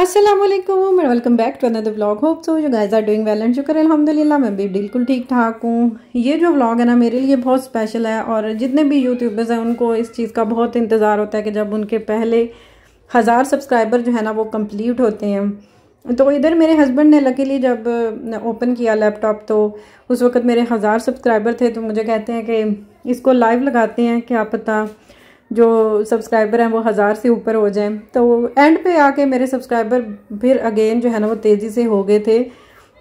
Aslam and welcome back to another vlog hope so you guys are doing well and शुक्र अलहमदिल्ला मैं भी बिल्कुल ठीक ठाक हूँ ये जो व्लॉग है ना मेरे लिए बहुत स्पेशल है और जितने भी यूट्यूबर्स हैं उनको इस चीज़ का बहुत इंतज़ार होता है कि जब उनके पहले हज़ार सब्सक्राइबर जो है ना वो कम्प्लीट होते हैं तो इधर मेरे हस्बैंड ने लकीली जब ओपन किया लैपटॉप तो उस वक्त मेरे हज़ार सब्सक्राइबर थे तो मुझे कहते हैं कि इसको लाइव लगाते हैं क्या पता जो सब्सक्राइबर हैं वो हज़ार से ऊपर हो जाएं तो एंड पे आके मेरे सब्सक्राइबर फिर अगेन जो है ना वो तेज़ी से हो गए थे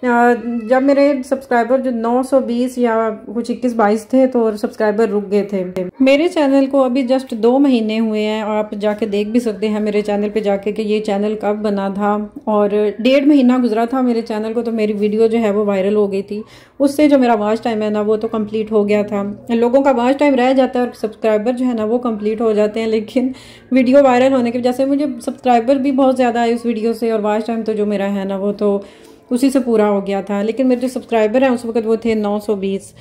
जब मेरे सब्सक्राइबर जो 920 या कुछ इक्कीस बाईस थे तो सब्सक्राइबर रुक गए थे मेरे चैनल को अभी जस्ट दो महीने हुए हैं आप जाके देख भी सकते हैं मेरे चैनल पे जाके कि ये चैनल कब बना था और डेढ़ महीना गुजरा था मेरे चैनल को तो मेरी वीडियो जो है वो वायरल हो गई थी उससे जो मेरा वाच टाइम है ना वो तो कम्प्लीट हो गया था लोगों का वाच टाइम रह जाता है और सब्सक्राइबर जो है ना वो कम्प्लीट हो जाते हैं लेकिन वीडियो वायरल होने की वजह से मुझे सब्सक्राइबर भी बहुत ज़्यादा आए उस वीडियो से और वाच टाइम तो जो मेरा है ना वो तो उसी से पूरा हो गया था लेकिन मेरे जो सब्सक्राइबर हैं उस वक्त वो थे नौ सौ बीस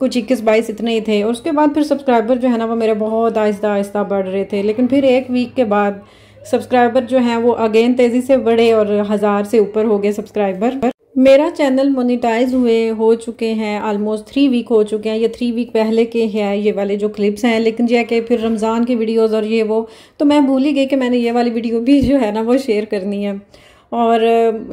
कुछ इक्कीस बाईस इतने ही थे और उसके बाद फिर सब्सक्राइबर जो है ना वो मेरे बहुत आहिस्ता आहिस्ता बढ़ रहे थे लेकिन फिर एक वीक के बाद सब्सक्राइबर जो हैं वो अगेन तेज़ी से बढ़े और हज़ार से ऊपर हो गए सब्सक्राइबर मेरा चैनल मोनिटाइज हुए हो चुके हैं आलमोस्ट थ्री वीक हो चुके हैं ये थ्री वीक पहले के हैं ये वाले जो क्लिप्स हैं लेकिन यह कि फिर रमज़ान की वीडियोस और ये वो तो मैं भूल ही गई कि मैंने ये वाली वीडियो भी जो है ना वो शेयर करनी है और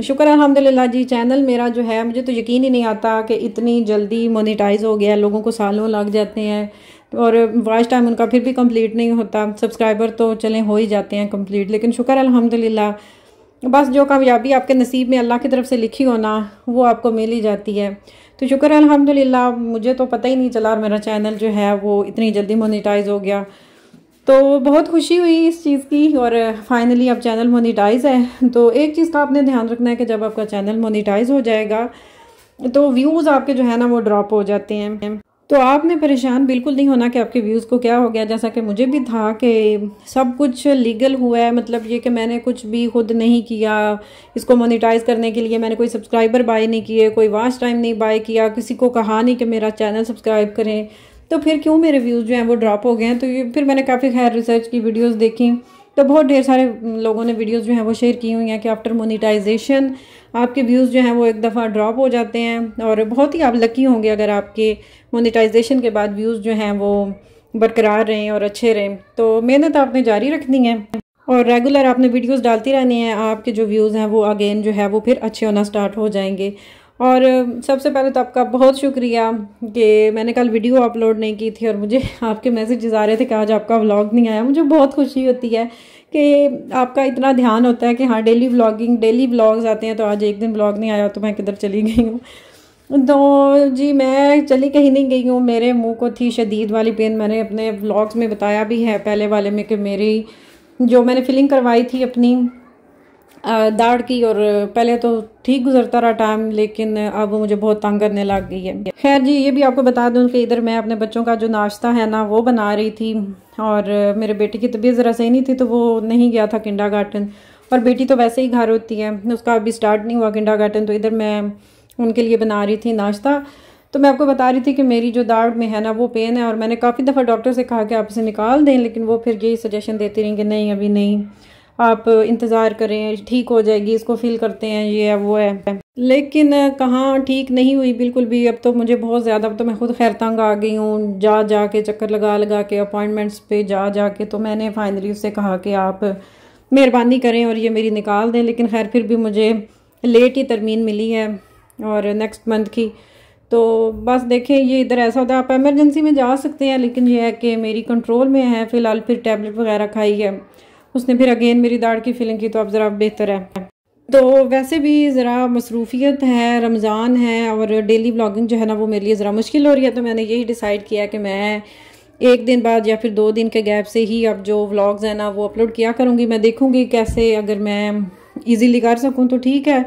शुक्र अलहमदिल्ला जी चैनल मेरा जो है मुझे तो यकीन ही नहीं आता कि इतनी जल्दी मोनिटाइज हो गया लोगों को सालों लग जाते हैं और वॉच टाइम उनका फिर भी कंप्लीट नहीं होता सब्सक्राइबर तो चलें हो ही जाते हैं कंप्लीट लेकिन शुक्र अलहमदिल्ला बस जो कामयाबी आपके नसीब में अल्लाह की तरफ से लिखी होना वो आपको मिल ही जाती है तो शुक्र अलहमदिल्ला मुझे तो पता ही नहीं चला और मेरा चैनल जो है वो इतनी जल्दी मोनिटाइज हो गया तो बहुत खुशी हुई इस चीज़ की और फाइनली अब चैनल मोनिटाइज है तो एक चीज़ का आपने ध्यान रखना है कि जब आपका चैनल मोनिटाइज हो जाएगा तो व्यूज़ आपके जो है ना वो ड्रॉप हो जाते हैं तो आपने परेशान बिल्कुल नहीं होना कि आपके व्यूज़ को क्या हो गया जैसा कि मुझे भी था कि सब कुछ लीगल हुआ है मतलब ये कि मैंने कुछ भी खुद नहीं किया इसको मोनिटाइज करने के लिए मैंने कोई सब्सक्राइबर बाय नहीं किए कोई वास्ट टाइम नहीं बाय किया किसी को कहा नहीं कि मेरा चैनल सब्सक्राइब करें तो फिर क्यों मेरे व्यूज़ जो हैं वो ड्रॉप हो गए हैं तो ये फिर मैंने काफ़ी खैर रिसर्च की वीडियोस देखी तो बहुत ढेर सारे लोगों ने वीडियोस जो हैं वो शेयर की हुई हैं कि आफ्टर मोनिटाइजेशन आपके व्यूज़ जो हैं वो एक दफ़ा ड्रॉप हो जाते हैं और बहुत ही आप लकी होंगे अगर आपके मोनिटाइजेशन के बाद व्यूज़ जो हैं वो बरकरार रहें और अच्छे रहें तो मेहनत आपने जारी रखनी है और रेगुलर आपने वीडियोस डालती रहनी है आपके जो व्यूज़ हैं वो अगेन जो है वो फिर अच्छे होना स्टार्ट हो जाएंगे और सबसे पहले तो आपका बहुत शुक्रिया कि मैंने कल वीडियो अपलोड नहीं की थी और मुझे आपके मैसेजेस आ रहे थे कि आज आपका व्लॉग नहीं आया मुझे बहुत खुशी होती है कि आपका इतना ध्यान होता है कि हाँ डेली व्लॉगिंग डेली व्लॉग्स आते हैं तो आज एक दिन व्लॉग नहीं आया तो मैं किधर चली गई हूँ तो जी मैं चली कहीं नहीं गई हूँ मेरे मुँह को थी शदीद वाली पेन मैंने अपने व्लॉग्स में बताया भी है पहले वाले में कि मेरी जो मैंने फिलिंग करवाई थी अपनी दाढ़ की और पहले तो ठीक गुजरता रहा टाइम लेकिन अब मुझे बहुत तंग करने लग गई है खैर जी ये भी आपको बता दूं कि इधर मैं अपने बच्चों का जो नाश्ता है ना वो बना रही थी और मेरे बेटे की तबीयत ज़रा सही नहीं थी तो वो नहीं गया था किंडा गार्टन और बेटी तो वैसे ही घर होती है उसका अभी स्टार्ट नहीं हुआ किंडा गार्टन तो इधर मैं उनके लिए बना रही थी नाश्ता तो मैं आपको बता रही थी कि मेरी जो दाढ़ में है ना वो पेन है और मैंने काफ़ी दफ़ा डॉक्टर से कहा कि आप इसे निकाल दें लेकिन वो फिर यही सजेशन देती रहीं कि नहीं अभी नहीं आप इंतज़ार करें ठीक हो जाएगी इसको फील करते हैं ये है वो है लेकिन कहाँ ठीक नहीं हुई बिल्कुल भी अब तो मुझे बहुत ज़्यादा अब तो मैं खुद खैर तंग आ गई हूँ जा जा के चक्कर लगा लगा के अपॉइंटमेंट्स पे जा जा के तो मैंने फाइनली उससे कहा कि आप मेहरबानी करें और ये मेरी निकाल दें लेकिन खैर फिर भी मुझे लेट ही तरमीन मिली है और नेक्स्ट मंथ की तो बस देखें ये इधर ऐसा होता है आप एमरजेंसी में जा सकते हैं लेकिन यह है कि मेरी कंट्रोल में है फ़िलहाल फिर टैबलेट वगैरह खाई है उसने फिर अगेन मेरी दाढ़ की फिलिंग की तो अब ज़रा बेहतर है तो वैसे भी ज़रा मसरूफियत है रमज़ान है और डेली ब्लॉगिंग जो है ना वो मेरे लिए ज़रा मुश्किल हो रही है तो मैंने यही डिसाइड किया कि मैं एक दिन बाद या फिर दो दिन के गैप से ही अब जो व्लॉग्स हैं ना वो अपलोड किया करूँगी मैं देखूँगी कैसे अगर मैं इजीली कर सकूँ तो ठीक है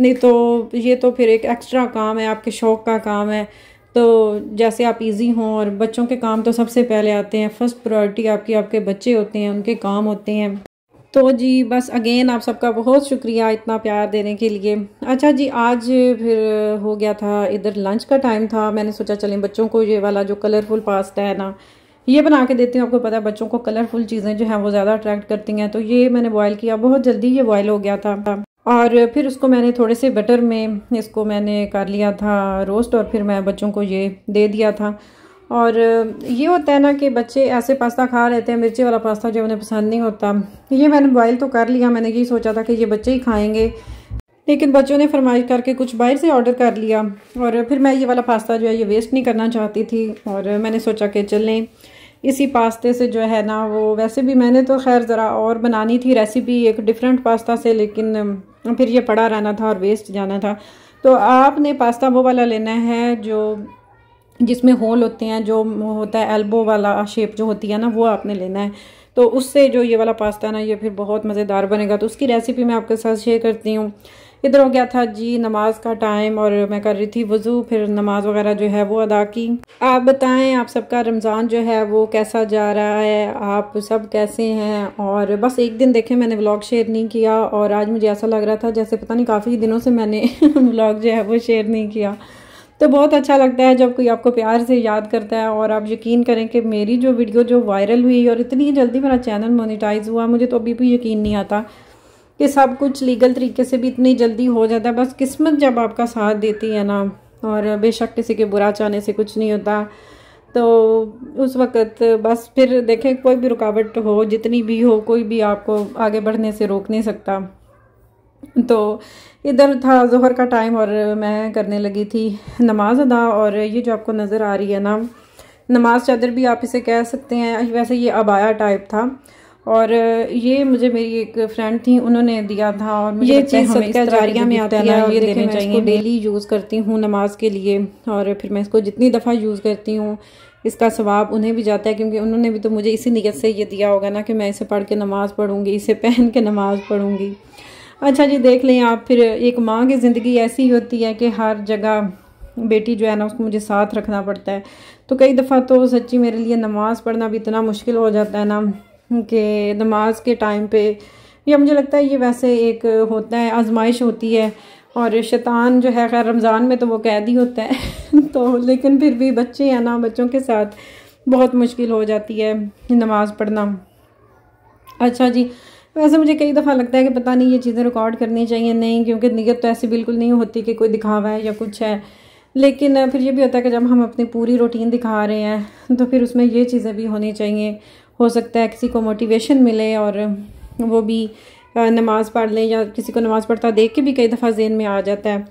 नहीं तो ये तो फिर एक एक्स्ट्रा काम है आपके शौक़ का काम है तो जैसे आप इजी हों और बच्चों के काम तो सबसे पहले आते हैं फर्स्ट प्रायोरिटी आपकी आपके बच्चे होते हैं उनके काम होते हैं तो जी बस अगेन आप सबका बहुत शुक्रिया इतना प्यार देने के लिए अच्छा जी आज फिर हो गया था इधर लंच का टाइम था मैंने सोचा चलें बच्चों को ये वाला जो कलरफुल पास्ता है ना ये बना के देती हूँ आपको पता है बच्चों को कलरफुल चीज़ें जो हैं वो ज़्यादा अट्रैक्ट करती हैं तो ये मैंने बॉयल किया बहुत जल्दी ये बॉयल हो गया था और फिर उसको मैंने थोड़े से बटर में इसको मैंने कर लिया था रोस्ट और फिर मैं बच्चों को ये दे दिया था और ये होता है ना कि बच्चे ऐसे पास्ता खा रहे थे मिर्ची वाला पास्ता जो उन्हें पसंद नहीं होता ये मैंने बॉयल तो कर लिया मैंने यही सोचा था कि ये बच्चे ही खाएंगे लेकिन बच्चों ने फरमाइश करके कुछ बाहर से ऑर्डर कर लिया और फिर मैं ये वाला पास्ता जो है ये वेस्ट नहीं करना चाहती थी और मैंने सोचा कि चलें इसी पास्ते से जो है ना वो वैसे भी मैंने तो खैर ज़रा और बनानी थी रेसिपी एक डिफरेंट पास्ता से लेकिन फिर ये पड़ा रहना था और वेस्ट जाना था तो आपने पास्ता वो वाला लेना है जो जिसमें होल होते हैं जो होता है एल्बो वाला शेप जो होती है ना वो आपने लेना है तो उससे जो ये वाला पास्ता ना ये फिर बहुत मज़ेदार बनेगा तो उसकी रेसिपी मैं आपके साथ शेयर करती हूँ इधर हो गया था जी नमाज का टाइम और मैं कर रही थी वज़ू फिर नमाज वगैरह जो है वो अदा की आप बताएं आप सबका रमज़ान जो है वो कैसा जा रहा है आप सब कैसे हैं और बस एक दिन देखें मैंने व्लॉग शेयर नहीं किया और आज मुझे ऐसा लग रहा था जैसे पता नहीं काफ़ी दिनों से मैंने व्लॉग जो है वो शेयर नहीं किया तो बहुत अच्छा लगता है जब कोई आपको प्यार से याद करता है और आप यकीन करें कि मेरी जो वीडियो जो वायरल हुई और इतनी जल्दी मेरा चैनल मोनिटाइज हुआ मुझे तो अभी भी यकीन नहीं आता कि सब कुछ लीगल तरीके से भी इतनी जल्दी हो जाता है बस किस्मत जब आपका साथ देती है ना और बेशक किसी के बुरा चाहने से कुछ नहीं होता तो उस वक़्त बस फिर देखें कोई भी रुकावट हो जितनी भी हो कोई भी आपको आगे बढ़ने से रोक नहीं सकता तो इधर था जहर का टाइम और मैं करने लगी थी नमाज अदा और ये जो आपको नज़र आ रही है ना नमाज चादर भी आप इसे कह सकते हैं वैसे ये अबाया टाइप था और ये मुझे मेरी एक फ्रेंड थी उन्होंने दिया था और मुझे ये चीज़ सदका जारिया में आती है ये देने चाहिए डेली यूज़ करती हूँ नमाज के लिए और फिर मैं इसको जितनी दफ़ा यूज़ करती हूँ इसका सवाब उन्हें भी जाता है क्योंकि उन्होंने भी तो मुझे इसी नीयत से ये दिया होगा ना कि मैं इसे पढ़ के नमाज़ पढ़ूँगी इसे पहन के नमाज़ पढ़ूँगी अच्छा जी देख लें आप फिर एक माँ की ज़िंदगी ऐसी होती है कि हर जगह बेटी जो है ना उसको मुझे साथ रखना पड़ता है तो कई दफ़ा तो सच्ची मेरे लिए नमाज़ पढ़ना भी इतना मुश्किल हो जाता है ना कि नमाज के टाइम पे या मुझे लगता है ये वैसे एक होता है आजमाइश होती है और शैतान जो है खैर रमज़ान में तो वो कैदी होता है तो लेकिन फिर भी बच्चे हैं ना बच्चों के साथ बहुत मुश्किल हो जाती है नमाज़ पढ़ना अच्छा जी वैसे मुझे कई दफ़ा लगता है कि पता नहीं ये चीज़ें रिकॉर्ड करनी चाहिए नहीं क्योंकि नीयत तो ऐसी बिल्कुल नहीं होती कि कोई दिखावा है या कुछ है लेकिन फिर ये भी होता है कि जब हम अपनी पूरी रूटीन दिखा रहे हैं तो फिर उसमें ये चीज़ें भी होनी चाहिए हो सकता है किसी को मोटिवेशन मिले और वो भी नमाज़ पढ़ लें या किसी को नमाज़ पढ़ता देख के भी कई दफ़ा जेन में आ जाता है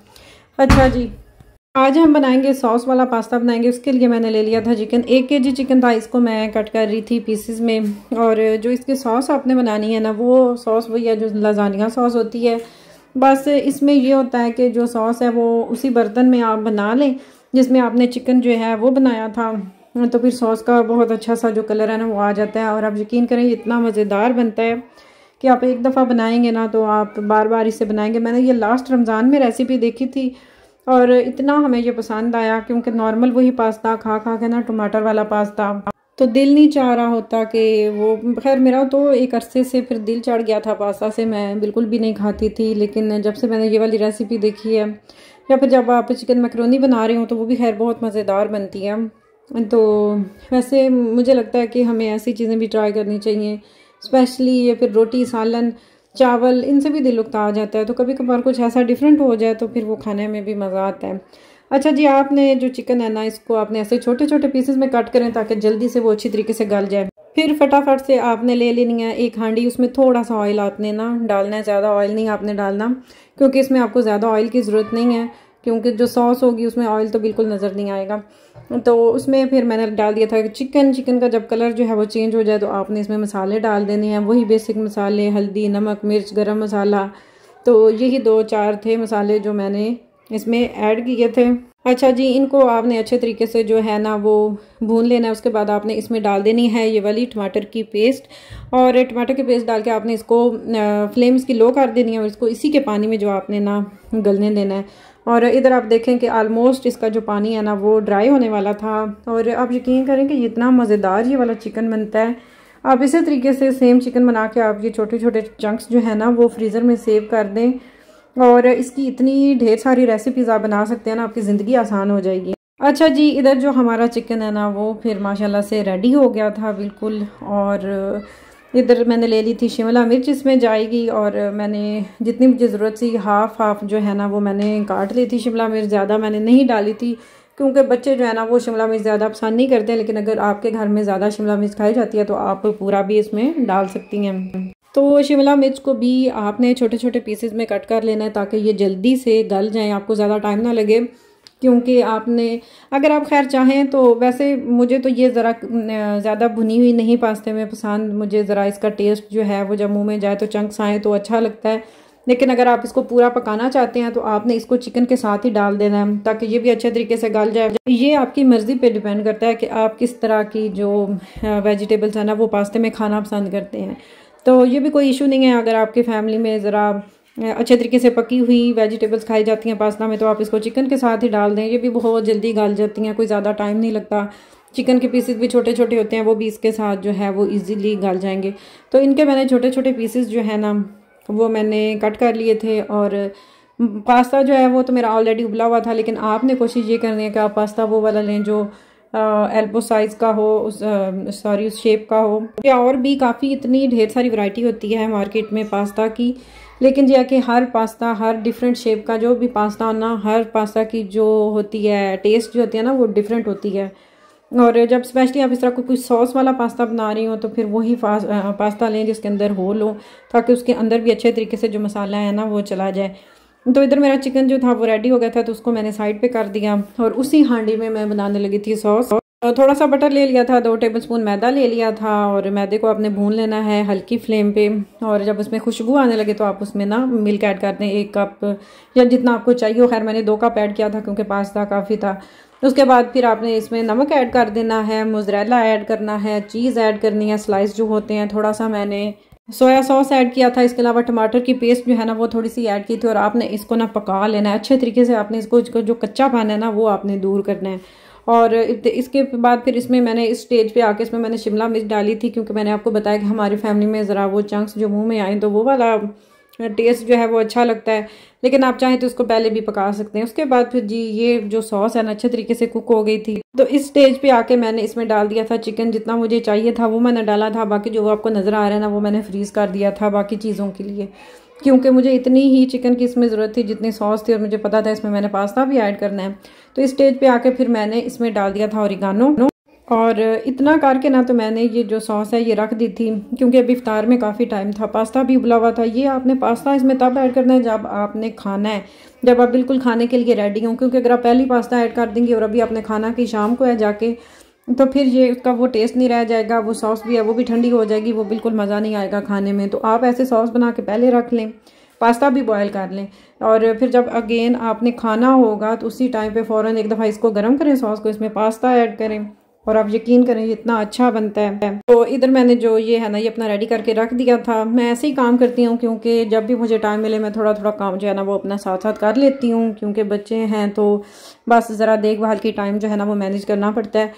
अच्छा जी आज हम बनाएंगे सॉस वाला पास्ता बनाएंगे उसके लिए मैंने ले लिया था चिकन एक के जी चिकन था इसको मैं कट कर रही थी पीसेस में और जो इसके सॉस आपने बनानी है ना वो सॉस वही है जो लजानिया सॉस होती है बस इसमें ये होता है कि जो सॉस है वो उसी बर्तन में आप बना लें जिसमें आपने चिकन जो है वो बनाया था हाँ, तो फिर सॉस का बहुत अच्छा सा जो कलर है ना वो आ जाता है और आप यकीन करें इतना मज़ेदार बनता है कि आप एक दफ़ा बनाएंगे ना तो आप बार बार इसे बनाएंगे मैंने ये लास्ट रमज़ान में रेसिपी देखी थी और इतना हमें ये पसंद आया क्योंकि नॉर्मल वही पास्ता खा खा के ना टमाटर वाला पास्ता तो दिल नहीं चाह रहा होता कि वो खैर मेरा तो एक अरसे से फिर दिल चढ़ गया था पास्ता से मैं बिल्कुल भी नहीं खाती थी लेकिन जब से मैंने ये वाली रेसिपी देखी है या फिर जब आप चिकन मकरोनी बना रहे हो तो वो भी खैर बहुत मज़ेदार बनती है तो वैसे मुझे लगता है कि हमें ऐसी चीज़ें भी ट्राई करनी चाहिए स्पेशली ये फिर रोटी सालन चावल इनसे भी दिल उगता आ जाता है तो कभी कभार कुछ ऐसा डिफरेंट हो जाए तो फिर वो खाने में भी मज़ा आता है अच्छा जी आपने जो चिकन है ना इसको आपने ऐसे छोटे छोटे पीसेस में कट करें ताकि जल्दी से वो अच्छी तरीके से गल जाए फिर फटाफट से आपने ले लेनी है एक हांडी उसमें थोड़ा सा ऑयल आपने ना डालना है ज़्यादा ऑयल नहीं आपने डालना क्योंकि इसमें आपको ज़्यादा ऑयल की ज़रूरत नहीं है क्योंकि जो सॉस होगी उसमें ऑयल तो बिल्कुल नज़र नहीं आएगा तो उसमें फिर मैंने डाल दिया था चिकन चिकन का जब कलर जो है वो चेंज हो जाए तो आपने इसमें मसाले डाल देने हैं वही बेसिक मसाले हल्दी नमक मिर्च गरम मसाला तो यही दो चार थे मसाले जो मैंने इसमें ऐड किए थे अच्छा जी इनको आपने अच्छे तरीके से जो है ना वो भून लेना है उसके बाद आपने इसमें डाल देनी है ये वाली टमाटर की पेस्ट और टमाटर की पेस्ट डाल के आपने इसको फ्लेम्स की लो कर देनी है और इसको इसी के पानी में जो आपने ना गलने देना है और इधर आप देखें कि आलमोस्ट इसका जो पानी है ना वो ड्राई होने वाला था और आप यकीन करें कि इतना मज़ेदार ये वाला चिकन बनता है आप इसी तरीके से सेम चिकन बना के आप ये छोटे छोटे चंक्स जो है ना वो फ्रीज़र में सेव कर दें और इसकी इतनी ढेर सारी रेसिपीज़ आप बना सकते हैं ना आपकी ज़िंदगी आसान हो जाएगी अच्छा जी इधर जो हमारा चिकन है ना वो फिर माशाल्लाह से रेडी हो गया था बिल्कुल और इधर मैंने ले ली थी शिमला मिर्च इसमें जाएगी और मैंने जितनी मुझे ज़रूरत थी हाफ़ हाफ़ जो है ना वो मैंने काट ली थी शिमला मिर्च ज़्यादा मैंने नहीं डाली थी क्योंकि बच्चे जो है ना वो शिमला मिर्च ज़्यादा पसंद नहीं करते लेकिन अगर आपके घर में ज़्यादा शिमला मिर्च खाई जाती है तो आप पूरा भी इसमें डाल सकती हैं तो शिमला मिर्च को भी आपने छोटे छोटे पीसेज में कट कर लेना है ताकि ये जल्दी से गल जाएँ आपको ज़्यादा टाइम ना लगे क्योंकि आपने अगर आप खैर चाहें तो वैसे मुझे तो ये ज़रा ज़्यादा भुनी हुई नहीं पास्ते में पसंद मुझे ज़रा इसका टेस्ट जो है वो जब मुँह में जाए तो चंक्स आए तो अच्छा लगता है लेकिन अगर आप इसको पूरा पकाना चाहते हैं तो आपने इसको चिकन के साथ ही डाल देना है ताकि ये भी अच्छे तरीके से गल जाए ये आपकी मर्ज़ी पे डिपेंड करता है कि आप किस तरह की जो वेजिटेबल्स हैं ना वो पास्ते में खाना पसंद करते हैं तो ये भी कोई इशू नहीं है अगर आपकी फैमिली में ज़रा अच्छे तरीके से पकी हुई वेजिटेबल्स खाई जाती हैं पास्ता में तो आप इसको चिकन के साथ ही डाल दें ये भी बहुत जल्दी गल जाती हैं कोई ज़्यादा टाइम नहीं लगता चिकन के पीसेस भी छोटे छोटे होते हैं वो भी इसके साथ जो है वो इजीली गल जाएंगे तो इनके मैंने छोटे छोटे पीसेस जो है ना वो मैंने कट कर लिए थे और पास्ता जो है वो तो मेरा ऑलरेडी उबला हुआ था लेकिन आपने कोशिश ये करनी है कि आप पास्ता वो वाला लें जो एल्बो साइज़ का हो उस सॉरी उस शेप का हो या और भी काफ़ी इतनी ढेर सारी वैरायटी होती है मार्केट में पास्ता की लेकिन जैसे कि हर पास्ता हर डिफरेंट शेप का जो भी पास्ता ना हर पास्ता की जो होती है टेस्ट जो होती है ना वो डिफरेंट होती है और जब स्पेशली आप इस तरह को कोई सॉस वाला पास्ता बना रही हो तो फिर वही पास्ता लें जिसके अंदर होल हो ताकि उसके अंदर भी अच्छे तरीके से जो मसाला है ना वो चला जाए तो इधर मेरा चिकन जो था वो रेडी हो गया था तो उसको मैंने साइड पे कर दिया और उसी हांडी में मैं बनाने लगी थी सॉस थोड़ा सा बटर ले लिया था दो टेबल स्पून मैदा ले लिया था और मैदे को आपने भून लेना है हल्की फ्लेम पे और जब उसमें खुशबू आने लगे तो आप उसमें ना मिल्क ऐड कर दें एक कप या जितना आपको चाहिए हो खैर मैंने दो कप ऐड किया था क्योंकि पास्ता काफ़ी था उसके बाद फिर आपने इसमें नमक ऐड कर देना है मोजरेला ऐड करना है चीज़ ऐड करनी है स्लाइस जो होते हैं थोड़ा सा मैंने सोया सॉस ऐड किया था इसके अलावा टमाटर की पेस्ट जो है ना वो थोड़ी सी ऐड की थी और आपने इसको ना पका लेना है अच्छे तरीके से आपने इसको जो कच्चा पाना है ना वो आपने दूर करना है और इसके बाद फिर इसमें मैंने इस स्टेज पे आके इसमें मैंने शिमला मिर्च डाली थी क्योंकि मैंने आपको बताया कि हमारी फैमिली में ज़रा वो चंक्स जो मुंह में आए तो वो वाला टेस्ट जो है वो अच्छा लगता है लेकिन आप चाहें तो इसको पहले भी पका सकते हैं उसके बाद फिर जी ये जो सॉस है ना अच्छे तरीके से कुक हो गई थी तो इस स्टेज पे आके मैंने इसमें डाल दिया था चिकन जितना मुझे चाहिए था वो मैंने डाला था बाकी जो आपको नज़र आ रहा है ना वो मैंने फ्रीज़ कर दिया था बाकी चीज़ों के लिए क्योंकि मुझे इतनी ही चिकन की इसमें ज़रूरत थी जितनी सॉस थी और मुझे पता था इसमें मैंने पास्ता भी ऐड करना है तो इस स्टेज पर आके फिर मैंने इसमें डाल दिया था और और इतना करके ना तो मैंने ये जो सॉस है ये रख दी थी क्योंकि अभी इफ्तार में काफ़ी टाइम था पास्ता भी उबला हुआ था ये आपने पास्ता इसमें तब ऐड करना है जब आपने खाना है जब आप बिल्कुल खाने के लिए रेडी हों क्योंकि अगर आप पहली पास्ता ऐड कर देंगे और अभी आपने खाना कि शाम को है जाके तो फिर ये उसका वो टेस्ट नहीं रह जाएगा वो सॉस भी है वो भी ठंडी हो जाएगी वो बिल्कुल मज़ा नहीं आएगा खाने में तो आप ऐसे सॉस बना के पहले रख लें पास्ता भी बॉयल कर लें और फिर जब अगेन आपने खाना होगा तो उसी टाइम पे फ़ौरन एक दफ़ा इसको गर्म करें सॉस को इसमें पास्ता ऐड करें और आप यकीन करें इतना अच्छा बनता है तो इधर मैंने जो ये है ना ये अपना रेडी करके रख दिया था मैं ऐसे ही काम करती हूँ क्योंकि जब भी मुझे टाइम मिले मैं थोड़ा थोड़ा काम जो है ना वो अपना साथ साथ कर लेती हूँ क्योंकि बच्चे हैं तो बस ज़रा देखभाल की टाइम जो है ना वो मैनेज करना पड़ता है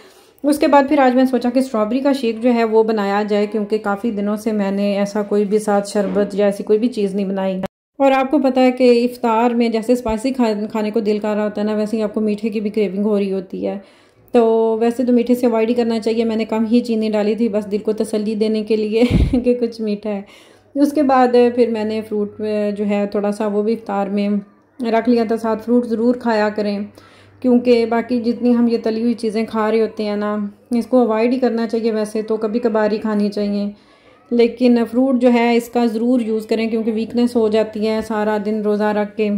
उसके बाद फिर आज मैं सोचा कि स्ट्रॉबेरी का शेक जो है वो बनाया जाए क्योंकि काफ़ी दिनों से मैंने ऐसा कोई भी साथ शरबत या ऐसी कोई भी चीज़ नहीं बनाई और आपको पता है कि इफ़ार में जैसे स्पाइसी खा खाने को दिल कर रहा होता है ना वैसे ही आपको मीठे की भी क्रेविंग हो रही होती है तो वैसे तो मीठे से अवॉइड ही करना चाहिए मैंने कम ही चीनी डाली थी बस दिल को तसल्ली देने के लिए कि कुछ मीठा है उसके बाद फिर मैंने फ्रूट जो है थोड़ा सा वो भी इफ्तार में रख लिया था साथ फ्रूट ज़रूर खाया करें क्योंकि बाकी जितनी हम ये तली हुई चीज़ें खा रहे होते हैं ना इसको अवॉइड ही करना चाहिए वैसे तो कभी कभार ही खानी चाहिए लेकिन फ्रूट जो है इसका ज़रूर यूज़ करें क्योंकि वीकनेस हो जाती है सारा दिन रोज़ा रख के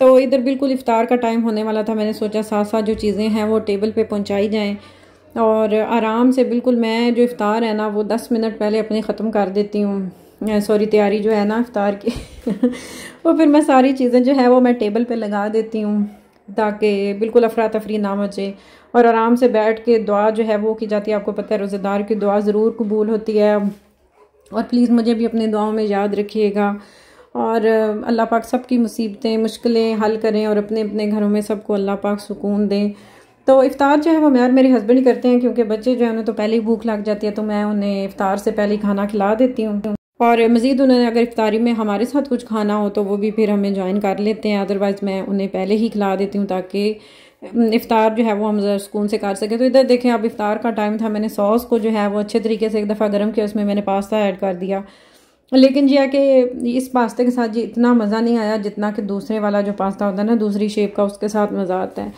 तो इधर बिल्कुल इफ़ार का टाइम होने वाला था मैंने सोचा साथ साथ जो चीज़ें हैं वो टेबल पे पहुंचाई जाएं और आराम से बिल्कुल मैं जो इफ़ार है ना वो दस मिनट पहले अपनी ख़त्म कर देती हूँ सॉरी तैयारी जो है ना इफ़ार की वो फिर मैं सारी चीज़ें जो है वो मैं टेबल पर लगा देती हूँ ताकि बिल्कुल अफरा तफरी ना मचे और आराम से बैठ के दुआ जो है वो की जाती है आपको पता है रोज़ेदार की दुआ ज़रूर कबूल होती है और प्लीज़ मुझे भी अपने दुआओं में याद रखिएगा और अल्लाह पाक सब की मुसीबतें मुश्किलें हल करें और अपने अपने घरों में सबको अल्लाह पाक सुकून दें तो इफ़ार जो है वो मैार मेरे हस्बैंड करते हैं क्योंकि बच्चे जो है उन्हें तो पहले ही भूख लग जाती है तो मैं उन्हें इफ़ार से पहले खाना खिला देती हूँ और मज़ीद उन्होंने अगर इफ्तारी में हमारे साथ कुछ खाना हो तो वो भी फिर हमें ज्वाइन कर लेते हैं अदरवाइज़ मैं उन्हें पहले ही खिला देती हूँ ताकि इफ़ार जो है वो हम सुकून से कर सकें तो इधर देखें अब इफ़ार का टाइम था मैंने सॉस को जो है वो अच्छे तरीके से एक दफ़ा गर्म किया उसमें मैंने पास्ता ऐड कर दिया लेकिन है कि इस पास्ते के साथ जी इतना मज़ा नहीं आया जितना कि दूसरे वाला जो पास्ता होता है ना दूसरी शेप का उसके साथ मज़ा आता है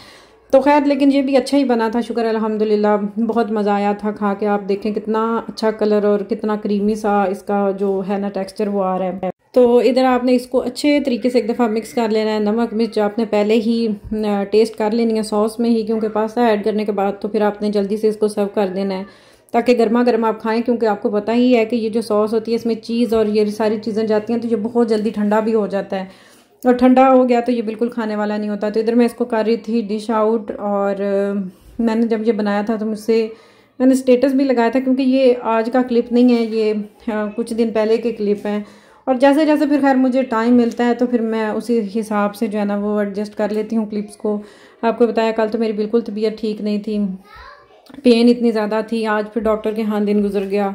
तो खैर लेकिन ये भी अच्छा ही बना था शुक्र अल्हम्दुलिल्लाह बहुत मज़ा आया था खा के आप देखें कितना अच्छा कलर और कितना क्रीमी सा इसका जो है ना टेक्सचर वो आ रहा है तो इधर आपने इसको अच्छे तरीके से एक दफ़ा मिक्स कर लेना है नमक मिर्च आपने पहले ही टेस्ट कर लेनी है सॉस में ही क्योंकि पास्ता ऐड करने के बाद तो फिर आपने जल्दी से इसको सर्व कर देना है ताकि गर्मा गर्म आप खाएं क्योंकि आपको पता ही है कि ये जो सॉस होती है इसमें चीज़ और ये सारी चीज़ें जाती हैं तो ये बहुत जल्दी ठंडा भी हो जाता है और ठंडा हो गया तो ये बिल्कुल खाने वाला नहीं होता तो इधर मैं इसको कर रही थी डिश आउट और मैंने जब ये बनाया था तो मुझसे मैंने स्टेटस भी लगाया था क्योंकि ये आज का क्लिप नहीं है ये कुछ दिन पहले के क्लिप हैं और जैसे जैसे फिर खैर मुझे टाइम मिलता है तो फिर मैं उसी हिसाब से जो है ना वो एडजस्ट कर लेती हूँ क्लिप्स को आपको बताया कल तो मेरी बिल्कुल तबीयत ठीक नहीं थी पेन इतनी ज़्यादा थी आज फिर डॉक्टर के हाँ दिन गुजर गया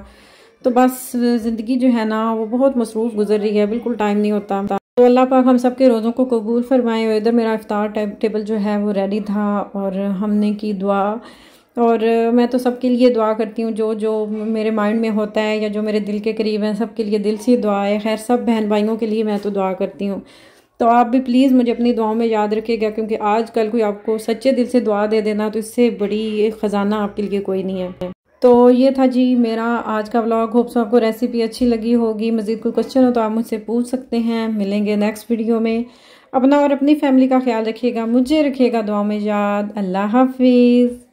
तो बस ज़िंदगी जो है ना वो बहुत मसरूफ़ गुजर रही है बिल्कुल टाइम नहीं होता तो अल्लाह पाक हम सब के रोज़ों को कबूल फरमाए और इधर मेरा इफ़ार टेबल जो है वो रेडी था और हमने की दुआ और मैं तो सबके लिए दुआ करती हूँ जो जो मेरे माइंड में होता है या जो मेरे दिल के करीब हैं सबके लिए दिल से दुआ है खैर सब बहन भाइयों के लिए मैं तो दुआ करती हूँ तो आप भी प्लीज़ मुझे अपनी दुआओं में याद रखिएगा क्योंकि आज कल कोई आपको सच्चे दिल से दुआ दे देना तो इससे बड़ी ख़जाना आपके लिए कोई नहीं है तो ये था जी मेरा आज का ब्लॉग होप्स आपको रेसिपी अच्छी लगी होगी मज़ीद कोई क्वेश्चन हो तो आप मुझसे पूछ सकते हैं मिलेंगे नेक्स्ट वीडियो में अपना और अपनी फैमिली का ख्याल रखिएगा मुझे रखिएगा दुआ में याद अल्लाह हाफिज़